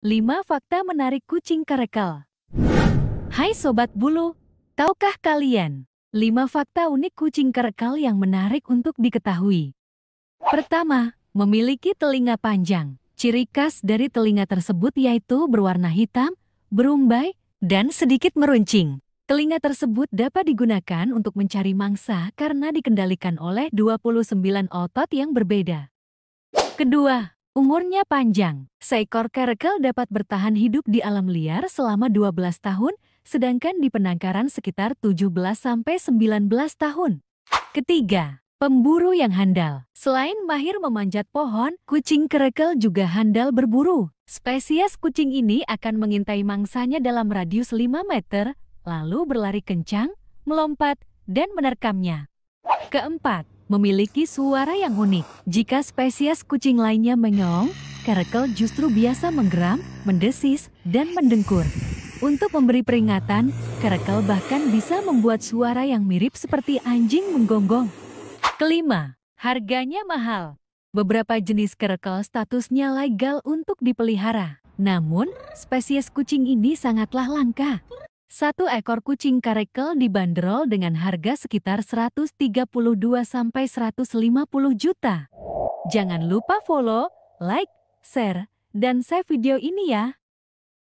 5 Fakta Menarik Kucing Karakal Hai Sobat Bulu, tahukah kalian 5 fakta unik kucing karakal yang menarik untuk diketahui? Pertama, memiliki telinga panjang. Ciri khas dari telinga tersebut yaitu berwarna hitam, berumbai, dan sedikit meruncing. Telinga tersebut dapat digunakan untuk mencari mangsa karena dikendalikan oleh 29 otot yang berbeda. Kedua, Umurnya panjang, seekor kerekel dapat bertahan hidup di alam liar selama 12 tahun, sedangkan di penangkaran sekitar 17-19 tahun. Ketiga, pemburu yang handal. Selain mahir memanjat pohon, kucing kerekel juga handal berburu. Spesies kucing ini akan mengintai mangsanya dalam radius 5 meter, lalu berlari kencang, melompat, dan menerkamnya. Keempat, memiliki suara yang unik. Jika spesies kucing lainnya mengeong, kerekel justru biasa menggeram, mendesis, dan mendengkur. Untuk memberi peringatan, kerekel bahkan bisa membuat suara yang mirip seperti anjing menggonggong. Kelima, harganya mahal. Beberapa jenis kerekel statusnya legal untuk dipelihara. Namun, spesies kucing ini sangatlah langka. Satu ekor kucing karekel dibanderol dengan harga sekitar 132-150 juta. Jangan lupa follow, like, share, dan save video ini ya.